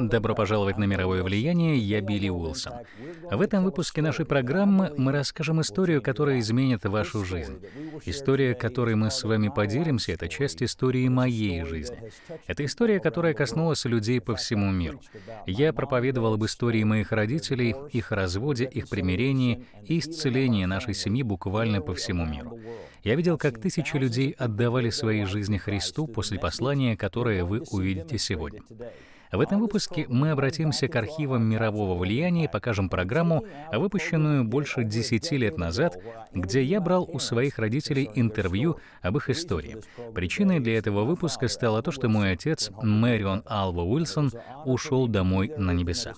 Добро пожаловать на мировое влияние, я Билли Уилсон. В этом выпуске нашей программы мы расскажем историю, которая изменит вашу жизнь. История, которой мы с вами поделимся, это часть истории моей жизни. Это история, которая коснулась людей по всему миру. Я проповедовал об истории моих родителей, их разводе, их примирении и исцелении нашей семьи буквально по всему миру. Я видел, как тысячи людей отдавали свои жизни Христу после послания, которое вы увидите сегодня. В этом выпуске мы обратимся к архивам мирового влияния и покажем программу, выпущенную больше 10 лет назад, где я брал у своих родителей интервью об их истории. Причиной для этого выпуска стало то, что мой отец, Мэрион Алва Уилсон, ушел домой на небеса.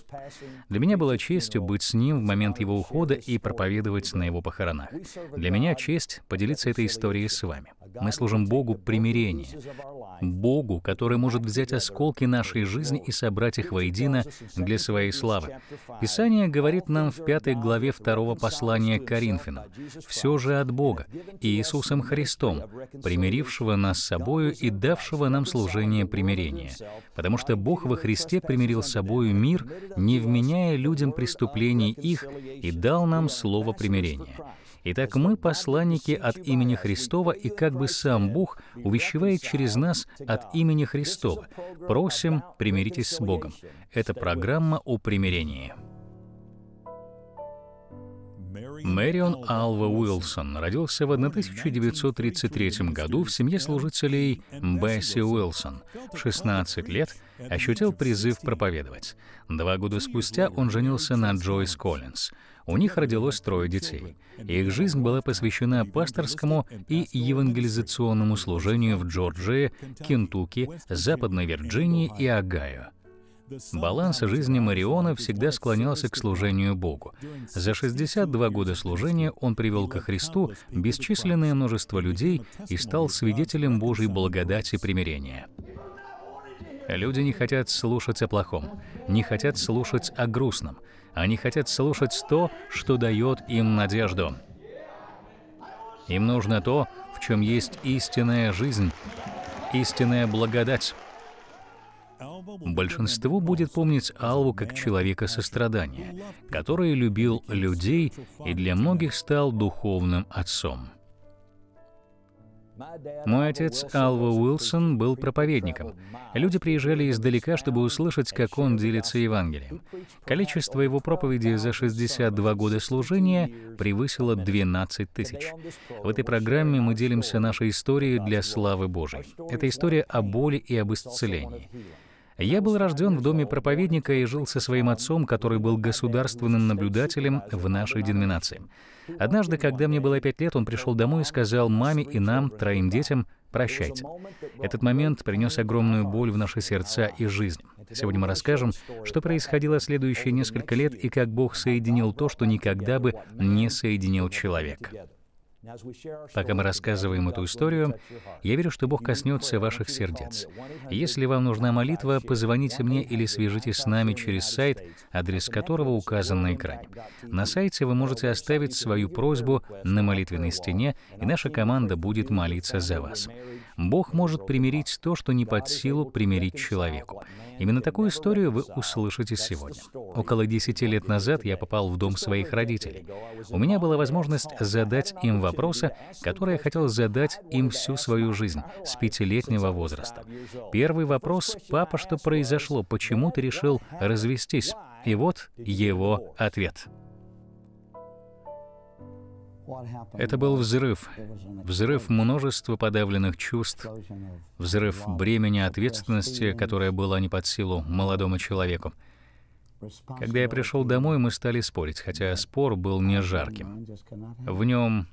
Для меня было честью быть с ним в момент его ухода и проповедовать на его похоронах. Для меня честь поделиться этой историей с вами. Мы служим Богу примирения, Богу, который может взять осколки нашей жизни и собрать их воедино для своей славы. Писание говорит нам в пятой главе второго послания к Коринфянам, «Все же от Бога, Иисусом Христом, примирившего нас с собою и давшего нам служение примирения, потому что Бог во Христе примирил с собою мир, не вменяя людям преступлений их, и дал нам слово примирения». Итак, мы посланники от имени Христова, и как бы сам Бог увещевает через нас от имени Христова. Просим, примиритесь с Богом. Это программа о примирении. Мэрион Алва Уилсон родился в 1933 году в семье служителей Бесси Уилсон. В 16 лет ощутил призыв проповедовать. Два года спустя он женился на Джойс Коллинз — у них родилось трое детей. Их жизнь была посвящена пасторскому и евангелизационному служению в Джорджии, Кентукки, Западной Вирджинии и Огайо. Баланс жизни Мариона всегда склонялся к служению Богу. За 62 года служения он привел ко Христу бесчисленное множество людей и стал свидетелем Божьей благодати примирения. Люди не хотят слушать о плохом, не хотят слушать о грустном — они хотят слушать то, что дает им надежду. Им нужно то, в чем есть истинная жизнь, истинная благодать. Большинству будет помнить Алву как человека сострадания, который любил людей и для многих стал духовным отцом. Мой отец Алва Уилсон был проповедником. Люди приезжали издалека, чтобы услышать, как он делится Евангелием. Количество его проповедей за 62 года служения превысило 12 тысяч. В этой программе мы делимся нашей историей для славы Божьей. Это история о боли и об исцелении. Я был рожден в доме проповедника и жил со своим отцом, который был государственным наблюдателем в нашей деноминации. Однажды, когда мне было пять лет, он пришел домой и сказал маме и нам, троим детям, «Прощайте». Этот момент принес огромную боль в наши сердца и жизнь. Сегодня мы расскажем, что происходило следующие несколько лет и как Бог соединил то, что никогда бы не соединил человек. Пока мы рассказываем эту историю, я верю, что Бог коснется ваших сердец. Если вам нужна молитва, позвоните мне или свяжитесь с нами через сайт, адрес которого указан на экране. На сайте вы можете оставить свою просьбу на молитвенной стене, и наша команда будет молиться за вас. Бог может примирить то, что не под силу примирить человеку. Именно такую историю вы услышите сегодня. Около десяти лет назад я попал в дом своих родителей. У меня была возможность задать им вопросы, которые я хотел задать им всю свою жизнь, с пятилетнего возраста. Первый вопрос «Папа, что произошло? Почему ты решил развестись?» И вот его ответ. Это был взрыв, взрыв множества подавленных чувств, взрыв бремени ответственности, которое было не под силу молодому человеку. Когда я пришел домой, мы стали спорить, хотя спор был не жарким. В нем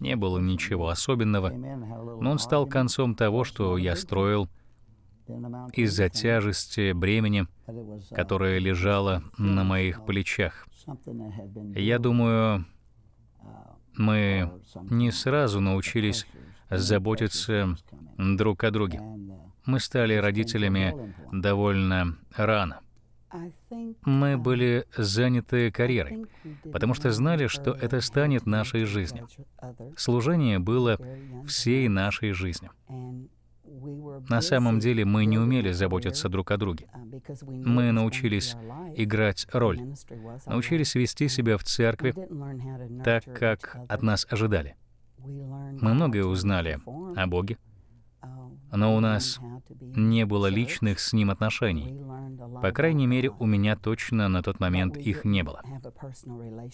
не было ничего особенного, но он стал концом того, что я строил из-за тяжести бремени, uh, которое лежало на моих плечах. Я думаю, мы не сразу научились заботиться друг о друге. Мы стали родителями довольно рано. Мы были заняты карьерой, потому что знали, что это станет нашей жизнью. Служение было всей нашей жизнью. На самом деле мы не умели заботиться друг о друге. Мы научились играть роль, научились вести себя в церкви так, как от нас ожидали. Мы многое узнали о Боге, но у нас не было личных с ним отношений. По крайней мере, у меня точно на тот момент их не было.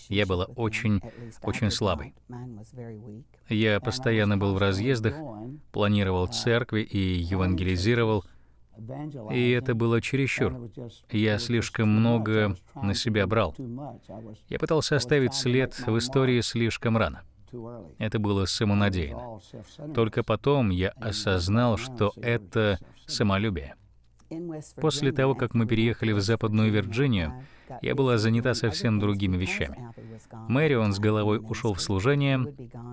Я была очень, очень слабой. Я постоянно был в разъездах, планировал церкви и евангелизировал, и это было чересчур. Я слишком много на себя брал. Я пытался оставить след в истории слишком рано. Это было самонадеянно. Только потом я осознал, что это самолюбие. После того, как мы переехали в Западную Вирджинию, я была занята совсем другими вещами. Мэрион с головой ушел в служение,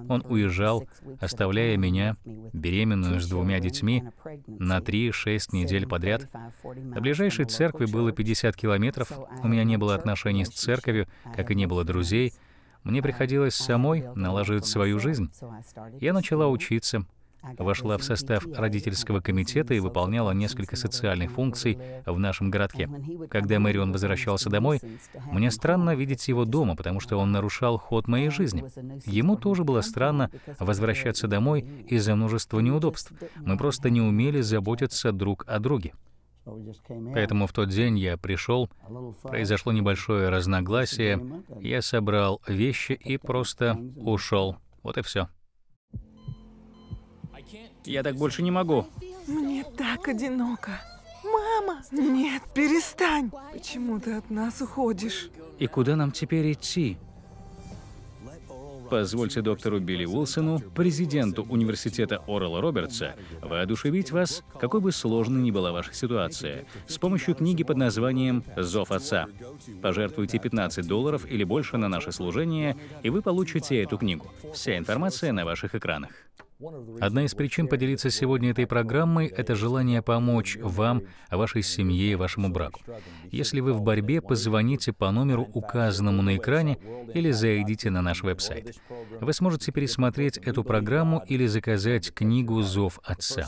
он уезжал, оставляя меня, беременную с двумя детьми, на 3-6 недель подряд. До ближайшей церкви было 50 километров, у меня не было отношений с церковью, как и не было друзей — мне приходилось самой налаживать свою жизнь. Я начала учиться, вошла в состав родительского комитета и выполняла несколько социальных функций в нашем городке. Когда Мэрион возвращался домой, мне странно видеть его дома, потому что он нарушал ход моей жизни. Ему тоже было странно возвращаться домой из-за множества неудобств. Мы просто не умели заботиться друг о друге. Поэтому в тот день я пришел, произошло небольшое разногласие, я собрал вещи и просто ушел. Вот и все. Я так больше не могу. Мне так одиноко. Мама! Нет, перестань! Почему ты от нас уходишь? И куда нам теперь идти? позвольте доктору Билли Уилсону, президенту университета Орла Робертса, воодушевить вас, какой бы сложной ни была ваша ситуация, с помощью книги под названием «Зов отца». Пожертвуйте 15 долларов или больше на наше служение, и вы получите эту книгу. Вся информация на ваших экранах. Одна из причин поделиться сегодня этой программой — это желание помочь вам, вашей семье и вашему браку. Если вы в борьбе, позвоните по номеру, указанному на экране, или зайдите на наш веб-сайт. Вы сможете пересмотреть эту программу или заказать книгу «Зов Отца».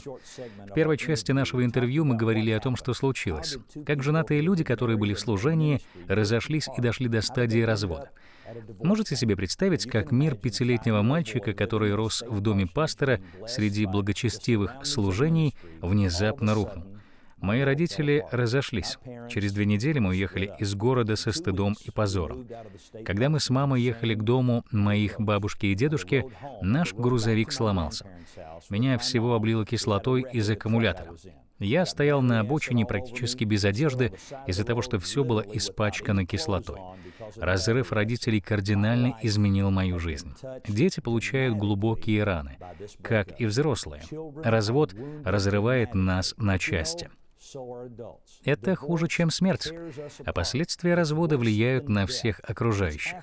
В первой части нашего интервью мы говорили о том, что случилось. Как женатые люди, которые были в служении, разошлись и дошли до стадии развода. Можете себе представить, как мир пятилетнего мальчика, который рос в доме пастора среди благочестивых служений, внезапно рухнул? Мои родители разошлись. Через две недели мы уехали из города со стыдом и позором. Когда мы с мамой ехали к дому моих бабушки и дедушки, наш грузовик сломался. Меня всего облило кислотой из аккумулятора. Я стоял на обочине практически без одежды из-за того, что все было испачкано кислотой. Разрыв родителей кардинально изменил мою жизнь. Дети получают глубокие раны, как и взрослые. Развод разрывает нас на части. Это хуже, чем смерть, а последствия развода влияют на всех окружающих.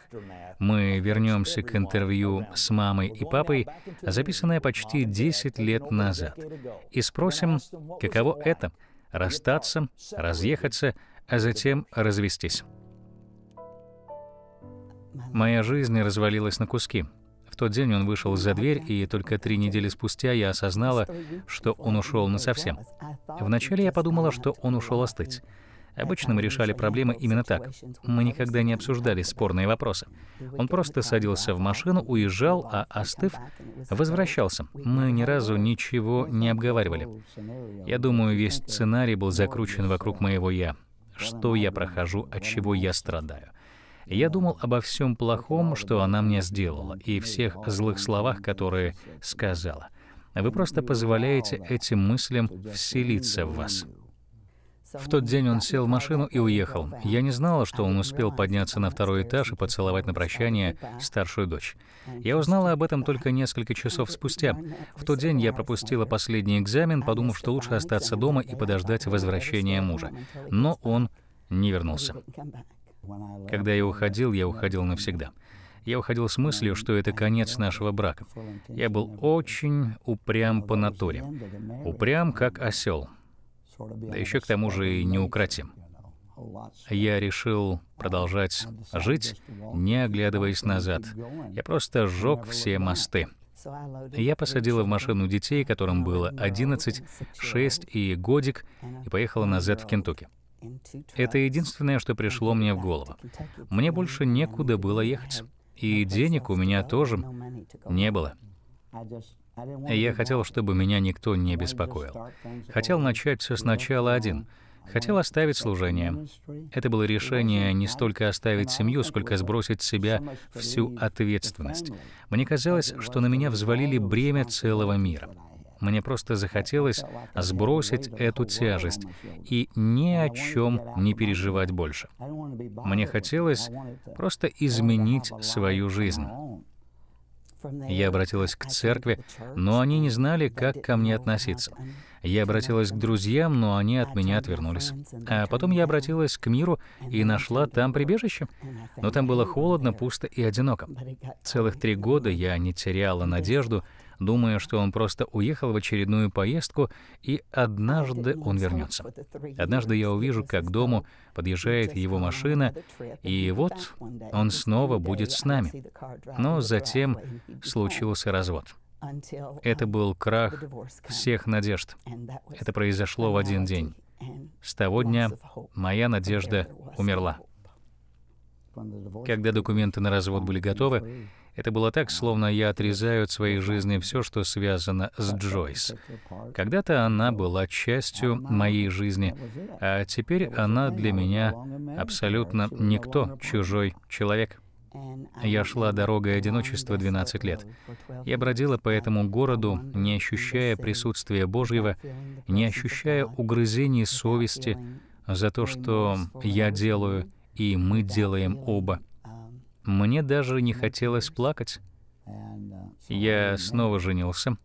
Мы вернемся к интервью с мамой и папой, записанное почти 10 лет назад, и спросим, каково это — расстаться, разъехаться, а затем развестись. Моя жизнь развалилась на куски — тот день он вышел за дверь, и только три недели спустя я осознала, что он ушел насовсем. Вначале я подумала, что он ушел остыть. Обычно мы решали проблемы именно так. Мы никогда не обсуждали спорные вопросы. Он просто садился в машину, уезжал, а остыв, возвращался. Мы ни разу ничего не обговаривали. Я думаю, весь сценарий был закручен вокруг моего «я». Что я прохожу, от чего я страдаю. Я думал обо всем плохом, что она мне сделала, и всех злых словах, которые сказала. Вы просто позволяете этим мыслям вселиться в вас. В тот день он сел в машину и уехал. Я не знала, что он успел подняться на второй этаж и поцеловать на прощание старшую дочь. Я узнала об этом только несколько часов спустя. В тот день я пропустила последний экзамен, подумав, что лучше остаться дома и подождать возвращения мужа. Но он не вернулся. Когда я уходил, я уходил навсегда. Я уходил с мыслью, что это конец нашего брака. Я был очень упрям по натуре. Упрям, как осел. Да еще к тому же и неукротим. Я решил продолжать жить, не оглядываясь назад. Я просто сжег все мосты. Я посадила в машину детей, которым было 11, 6 и годик, и поехала назад в Кентукки. Это единственное, что пришло мне в голову. Мне больше некуда было ехать. И денег у меня тоже не было. Я хотел, чтобы меня никто не беспокоил. Хотел начать все сначала один. Хотел оставить служение. Это было решение не столько оставить семью, сколько сбросить с себя всю ответственность. Мне казалось, что на меня взвалили бремя целого мира. Мне просто захотелось сбросить эту тяжесть и ни о чем не переживать больше. Мне хотелось просто изменить свою жизнь. Я обратилась к церкви, но они не знали, как ко мне относиться. Я обратилась к друзьям, но они от меня отвернулись. А потом я обратилась к миру и нашла там прибежище. Но там было холодно, пусто и одиноко. Целых три года я не теряла надежду — думая, что он просто уехал в очередную поездку, и однажды он вернется. Однажды я увижу, как к дому подъезжает его машина, и вот он снова будет с нами. Но затем случился развод. Uh, Это был крах всех надежд. Это произошло в один день. С того дня моя надежда умерла. Когда документы на развод были готовы, это было так, словно я отрезаю от своей жизни все, что связано с Джойс. Когда-то она была частью моей жизни, а теперь она для меня абсолютно никто, чужой человек. Я шла дорогой одиночества 12 лет. Я бродила по этому городу, не ощущая присутствия Божьего, не ощущая угрызений совести за то, что я делаю и мы делаем оба. Мне даже не хотелось плакать. Я снова женился,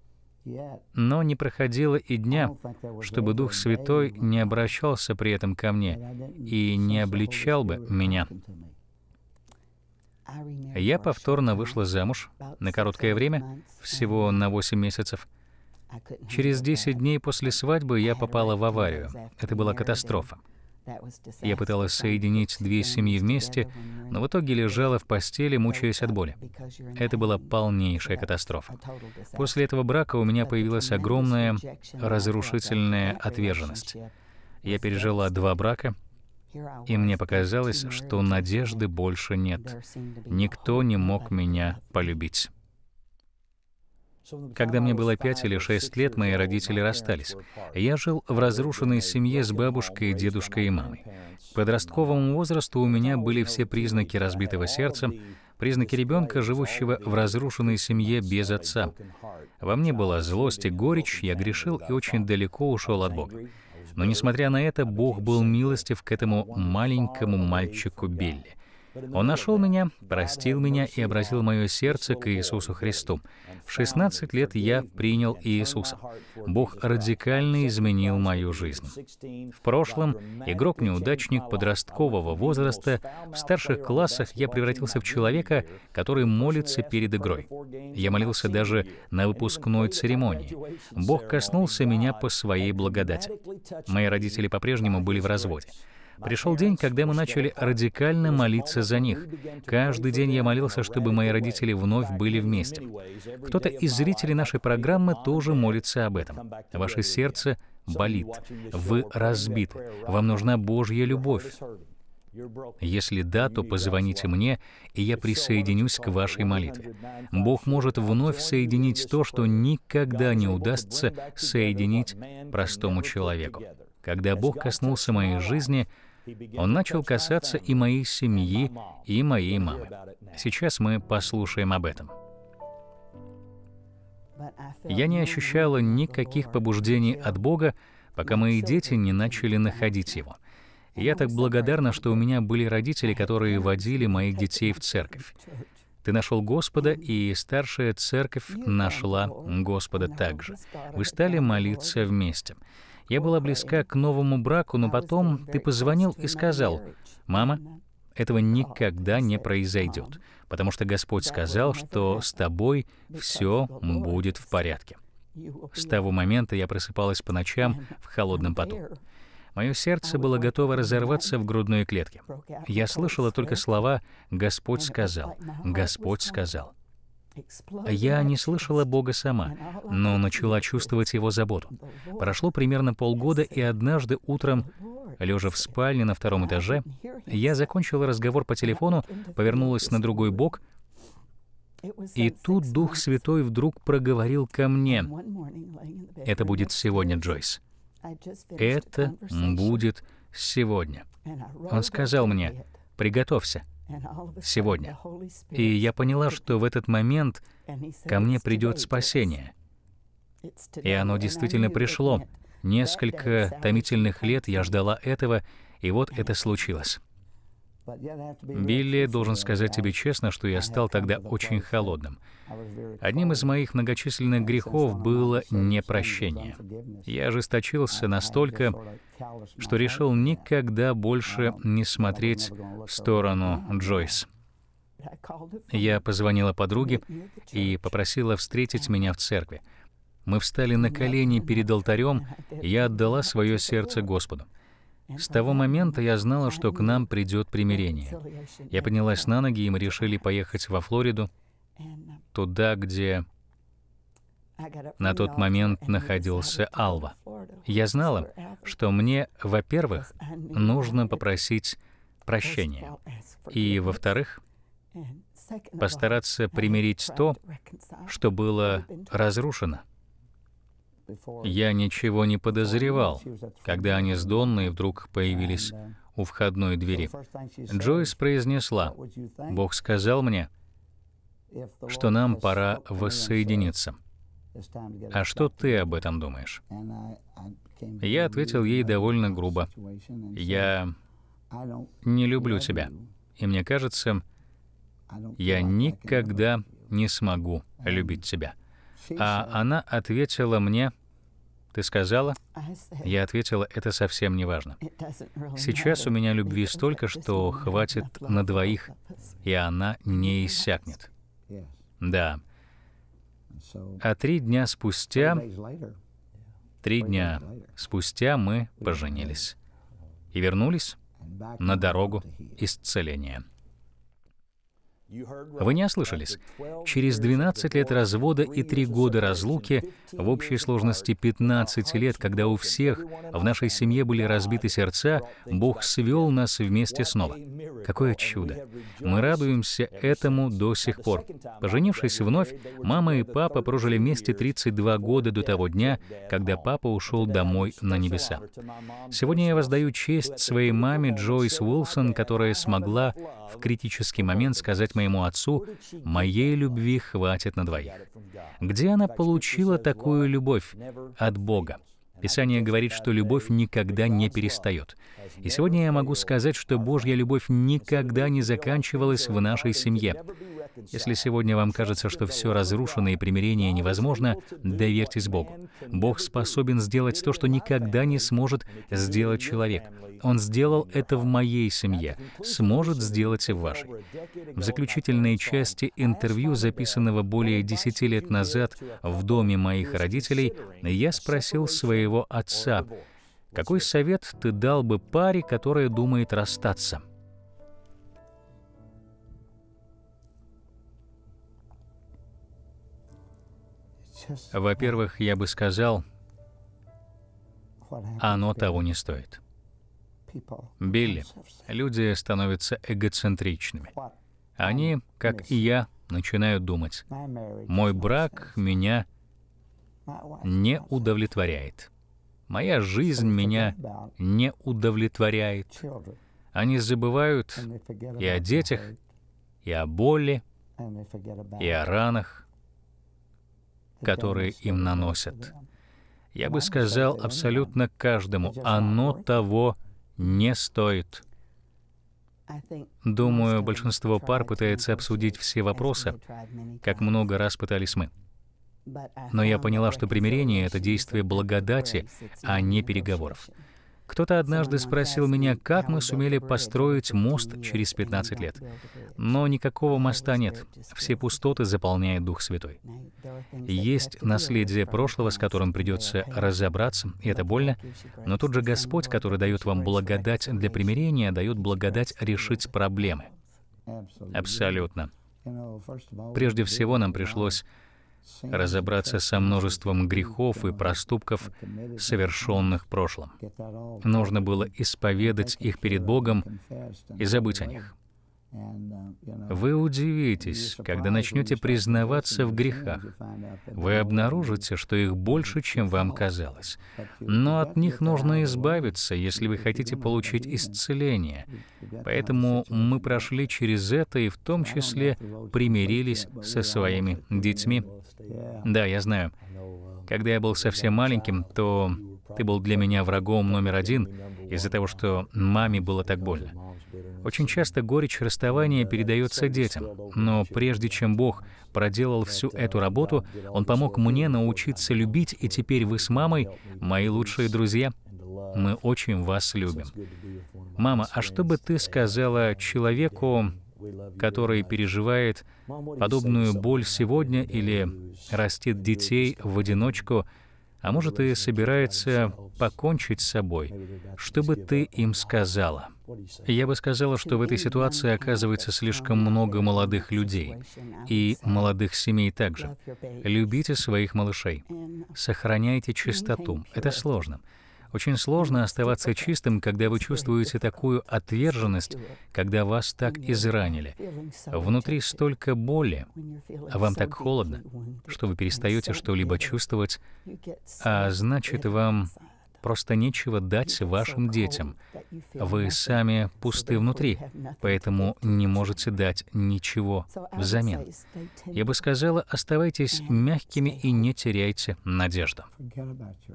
но не проходило и дня, чтобы Дух Святой не обращался при этом ко мне и не обличал бы меня. Я повторно вышла замуж на короткое время, всего на 8 месяцев. Через 10 дней после свадьбы я попала в аварию. Это была катастрофа. Я пыталась соединить две семьи вместе, но в итоге лежала в постели, мучаясь от боли. Это была полнейшая катастрофа. После этого брака у меня появилась огромная разрушительная отверженность. Я пережила два брака, и мне показалось, что надежды больше нет. Никто не мог меня полюбить. Когда мне было пять или шесть лет, мои родители расстались. Я жил в разрушенной семье с бабушкой, дедушкой и мамой. К подростковому возрасту у меня были все признаки разбитого сердца, признаки ребенка, живущего в разрушенной семье без отца. Во мне была злость и горечь, я грешил и очень далеко ушел от Бога. Но несмотря на это, Бог был милостив к этому маленькому мальчику Билли. Он нашел меня, простил меня и обратил мое сердце к Иисусу Христу. В 16 лет я принял Иисуса. Бог радикально изменил мою жизнь. В прошлом игрок-неудачник подросткового возраста, в старших классах я превратился в человека, который молится перед игрой. Я молился даже на выпускной церемонии. Бог коснулся меня по своей благодати. Мои родители по-прежнему были в разводе. Пришел день, когда мы начали радикально молиться за них. Каждый день я молился, чтобы мои родители вновь были вместе. Кто-то из зрителей нашей программы тоже молится об этом. Ваше сердце болит, вы разбиты, вам нужна Божья любовь. Если да, то позвоните мне, и я присоединюсь к вашей молитве. Бог может вновь соединить то, что никогда не удастся соединить простому человеку. Когда Бог коснулся моей жизни, Он начал касаться и моей семьи, и моей мамы. Сейчас мы послушаем об этом. Я не ощущала никаких побуждений от Бога, пока мои дети не начали находить Его. Я так благодарна, что у меня были родители, которые водили моих детей в церковь. Ты нашел Господа, и старшая церковь нашла Господа также. Вы стали молиться вместе. Я была близка к новому браку, но потом ты позвонил и сказал, «Мама, этого никогда не произойдет, потому что Господь сказал, что с тобой все будет в порядке». С того момента я просыпалась по ночам в холодном поту. Мое сердце было готово разорваться в грудной клетке. Я слышала только слова «Господь сказал», «Господь сказал». Я не слышала Бога сама, но начала чувствовать Его заботу. Прошло примерно полгода, и однажды утром, лежа в спальне на втором этаже, я закончила разговор по телефону, повернулась на другой бок, и тут Дух Святой вдруг проговорил ко мне. Это будет сегодня, Джойс. Это будет сегодня. Он сказал мне, приготовься сегодня. И я поняла, что в этот момент ко мне придет спасение. И оно действительно пришло. Несколько томительных лет я ждала этого, и вот это случилось. Билли, должен сказать тебе честно, что я стал тогда очень холодным. Одним из моих многочисленных грехов было непрощение. Я ожесточился настолько, что решил никогда больше не смотреть в сторону Джойс. Я позвонила подруге и попросила встретить меня в церкви. Мы встали на колени перед алтарем, и я отдала свое сердце Господу. С того момента я знала, что к нам придет примирение. Я поднялась на ноги, и мы решили поехать во Флориду, туда, где на тот момент находился Алва. Я знала, что мне, во-первых, нужно попросить прощения, и, во-вторых, постараться примирить то, что было разрушено — я ничего не подозревал, когда они с Донной вдруг появились у входной двери. Джойс произнесла, «Бог сказал мне, что нам пора воссоединиться. А что ты об этом думаешь?» Я ответил ей довольно грубо. «Я не люблю тебя, и мне кажется, я никогда не смогу любить тебя». А она ответила мне, ты сказала? Я ответила, это совсем не важно. Сейчас у меня любви столько, что хватит на двоих, и она не иссякнет. Да. А три дня спустя, три дня спустя мы поженились и вернулись на дорогу исцеления. Вы не ослышались. Через 12 лет развода и 3 года разлуки, в общей сложности 15 лет, когда у всех в нашей семье были разбиты сердца, Бог свел нас вместе снова. Какое чудо! Мы радуемся этому до сих пор. Поженившись вновь, мама и папа прожили вместе 32 года до того дня, когда папа ушел домой на небеса. Сегодня я воздаю честь своей маме Джойс Уилсон, которая смогла в критический момент сказать моему отцу, «Моей любви хватит на двоих». Где она получила такую любовь? От Бога. Писание говорит, что любовь никогда не перестает. И сегодня я могу сказать, что Божья любовь никогда не заканчивалась в нашей семье. Если сегодня вам кажется, что все разрушено и примирение невозможно, доверьтесь Богу. Бог способен сделать то, что никогда не сможет сделать человек. Он сделал это в моей семье, сможет сделать и в вашей. В заключительной части интервью, записанного более десяти лет назад в доме моих родителей, я спросил своего отца, какой совет ты дал бы паре, которая думает расстаться? Во-первых, я бы сказал, оно того не стоит. Билли, люди становятся эгоцентричными. Они, как и я, начинают думать, мой брак меня не удовлетворяет. Моя жизнь меня не удовлетворяет. Они забывают и о детях, и о боли, и о ранах, которые им наносят. Я бы сказал абсолютно каждому, оно того не стоит. Думаю, большинство пар пытается обсудить все вопросы, как много раз пытались мы. Но я поняла, что примирение — это действие благодати, а не переговоров. Кто-то однажды спросил меня, как мы сумели построить мост через 15 лет. Но никакого моста нет. Все пустоты заполняет Дух Святой. Есть наследие прошлого, с которым придется разобраться, и это больно, но тот же Господь, который дает вам благодать для примирения, дает благодать решить проблемы. Абсолютно. Прежде всего, нам пришлось разобраться со множеством грехов и проступков, совершенных в прошлом. Нужно было исповедать их перед Богом и забыть о них. Uh, вы удивитесь, когда начнете признаваться в грехах. Вы обнаружите, что их больше, чем вам казалось. Но от них нужно избавиться, если вы хотите получить исцеление. Поэтому мы прошли через это и в том числе примирились со своими детьми. Да, я знаю. Um, когда я был совсем маленьким, то ты был для меня врагом номер один, из-за того, что маме было так больно. Очень часто горечь расставания передается детям, но прежде чем Бог проделал всю эту работу, Он помог мне научиться любить, и теперь вы с мамой мои лучшие друзья. Мы очень вас любим. Мама, а что бы ты сказала человеку, который переживает подобную боль сегодня или растит детей в одиночку – а может и собирается покончить с собой, чтобы ты им сказала? Я бы сказала, что в этой ситуации оказывается слишком много молодых людей и молодых семей также. Любите своих малышей, сохраняйте чистоту. Это сложно. Очень сложно оставаться чистым, когда вы чувствуете такую отверженность, когда вас так изранили. Внутри столько боли, а вам так холодно, что вы перестаете что-либо чувствовать, а значит, вам просто нечего дать вашим детям. Вы сами пусты внутри, поэтому не можете дать ничего взамен. Я бы сказала, оставайтесь мягкими и не теряйте надежду.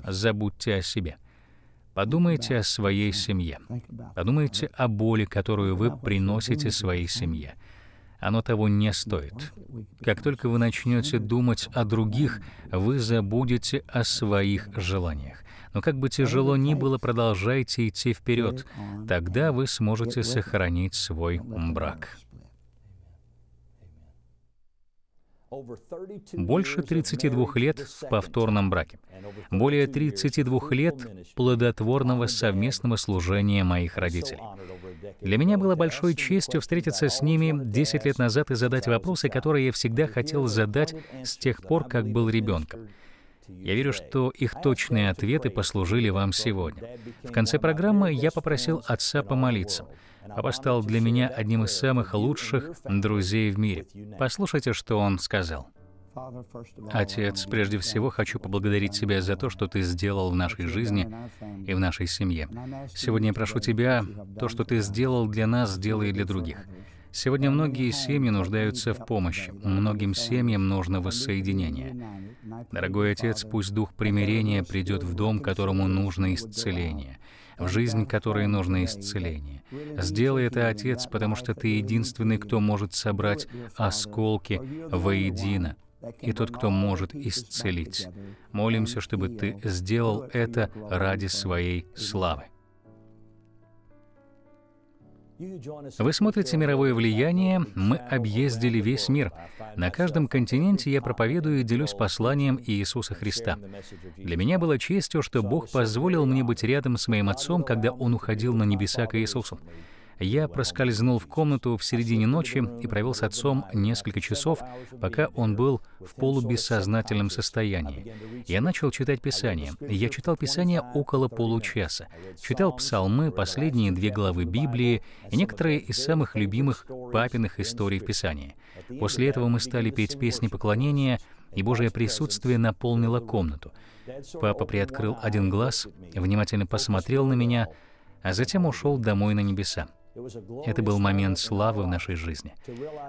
Забудьте о себе. Подумайте о своей семье. Подумайте о боли, которую вы приносите своей семье. Оно того не стоит. Как только вы начнете думать о других, вы забудете о своих желаниях. Но как бы тяжело ни было, продолжайте идти вперед. Тогда вы сможете сохранить свой брак. Больше 32 лет в повторном браке. Более 32 лет плодотворного совместного служения моих родителей. Для меня было большой честью встретиться с ними 10 лет назад и задать вопросы, которые я всегда хотел задать с тех пор, как был ребенком. Я верю, что их точные ответы послужили вам сегодня. В конце программы я попросил отца помолиться. Папа стал для меня одним из самых лучших друзей в мире. Послушайте, что он сказал. Отец, прежде всего хочу поблагодарить Тебя за то, что Ты сделал в нашей жизни и в нашей семье. Сегодня я прошу Тебя, то, что Ты сделал для нас, сделай и для других. Сегодня многие семьи нуждаются в помощи, многим семьям нужно воссоединение. Дорогой Отец, пусть Дух примирения придет в дом, которому нужно исцеление в жизнь которой нужно исцеление. Сделай это, Отец, потому что Ты единственный, кто может собрать осколки воедино, и тот, кто может исцелить. Молимся, чтобы Ты сделал это ради своей славы. Вы смотрите «Мировое влияние», мы объездили весь мир. На каждом континенте я проповедую и делюсь посланием Иисуса Христа. Для меня было честью, что Бог позволил мне быть рядом с моим отцом, когда он уходил на небеса к Иисусу. Я проскользнул в комнату в середине ночи и провел с отцом несколько часов, пока он был в полубессознательном состоянии. Я начал читать Писание. Я читал Писание около получаса. Читал псалмы, последние две главы Библии и некоторые из самых любимых папиных историй в Писании. После этого мы стали петь песни поклонения, и Божье присутствие наполнило комнату. Папа приоткрыл один глаз, внимательно посмотрел на меня, а затем ушел домой на небеса. Это был момент славы в нашей жизни.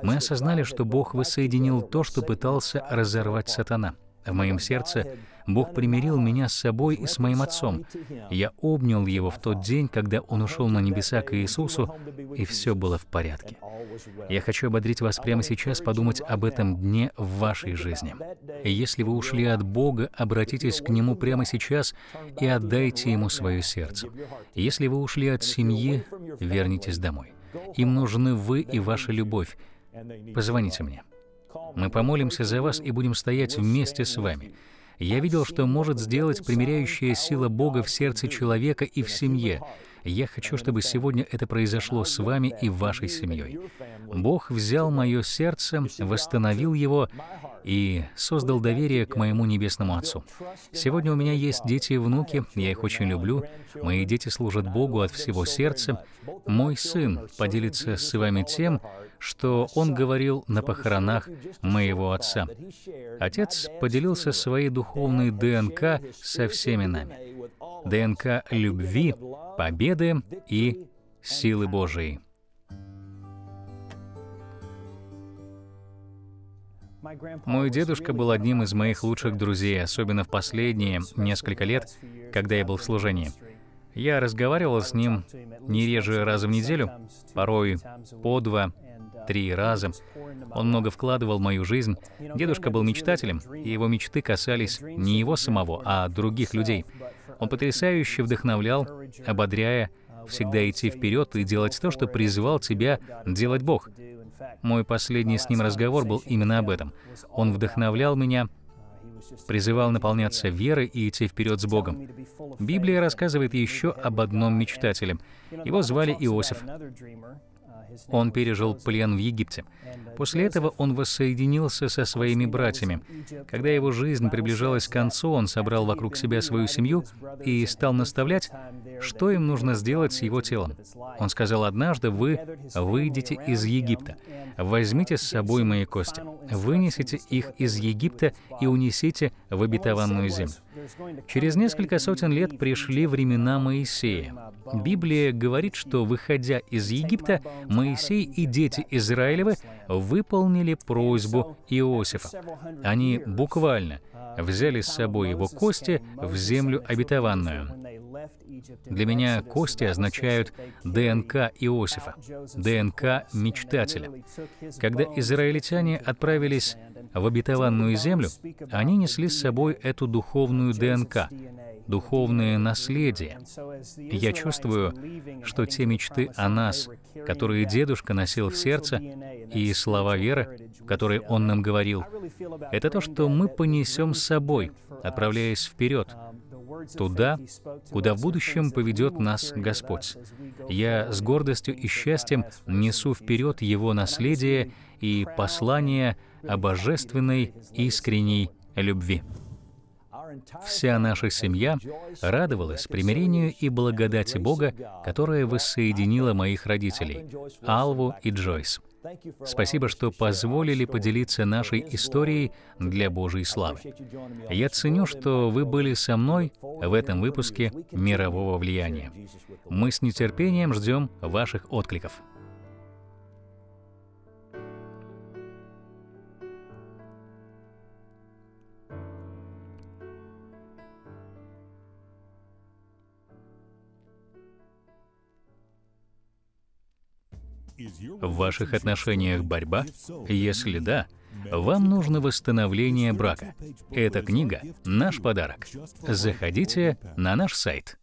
Мы осознали, что Бог воссоединил то, что пытался разорвать сатана. В моем сердце Бог примирил меня с собой и с моим отцом. Я обнял его в тот день, когда он ушел на небеса к Иисусу, и все было в порядке. Я хочу ободрить вас прямо сейчас подумать об этом дне в вашей жизни. Если вы ушли от Бога, обратитесь к Нему прямо сейчас и отдайте Ему свое сердце. Если вы ушли от семьи, вернитесь домой. Им нужны вы и ваша любовь. Позвоните мне. Мы помолимся за вас и будем стоять вместе с вами. Я видел, что может сделать примиряющая сила Бога в сердце человека и в семье. Я хочу, чтобы сегодня это произошло с вами и вашей семьей. Бог взял мое сердце, восстановил его и создал доверие к моему Небесному Отцу. Сегодня у меня есть дети и внуки, я их очень люблю. Мои дети служат Богу от всего сердца. Мой сын поделится с вами тем, что он говорил на похоронах моего отца. Отец поделился своей духовной ДНК со всеми нами. ДНК любви, победы и силы Божией. Мой дедушка был одним из моих лучших друзей, особенно в последние несколько лет, когда я был в служении. Я разговаривал с ним не реже раза в неделю, порой по два, три раза. Он много вкладывал в мою жизнь. Дедушка был мечтателем, и его мечты касались не его самого, а других людей. Он потрясающе вдохновлял, ободряя, всегда идти вперед и делать то, что призывал тебя делать Бог. Мой последний с ним разговор был именно об этом. Он вдохновлял меня, призывал наполняться верой и идти вперед с Богом. Библия рассказывает еще об одном мечтателе. Его звали Иосиф. Он пережил плен в Египте. После этого он воссоединился со своими братьями. Когда его жизнь приближалась к концу, он собрал вокруг себя свою семью и стал наставлять, что им нужно сделать с его телом. Он сказал однажды, вы выйдете из Египта, возьмите с собой мои кости, вынесите их из Египта и унесите в обетованную землю. Через несколько сотен лет пришли времена Моисея. Библия говорит, что, выходя из Египта, Моисей и дети Израилевы выполнили просьбу Иосифа. Они буквально взяли с собой его кости в землю обетованную. Для меня кости означают ДНК Иосифа, ДНК мечтателя. Когда израильтяне отправились в обетованную землю, они несли с собой эту духовную духовную ДНК, духовное наследие. я чувствую, что те мечты о нас, которые дедушка носил в сердце, и слова веры, которые он нам говорил, это то, что мы понесем с собой, отправляясь вперед, туда, куда в будущем поведет нас Господь. Я с гордостью и счастьем несу вперед Его наследие и послание о божественной искренней любви. Вся наша семья радовалась примирению и благодати Бога, которая воссоединила моих родителей, Алву и Джойс. Спасибо, что позволили поделиться нашей историей для Божьей славы. Я ценю, что вы были со мной в этом выпуске «Мирового влияния». Мы с нетерпением ждем ваших откликов. В ваших отношениях борьба? Если да, вам нужно восстановление брака. Эта книга — наш подарок. Заходите на наш сайт.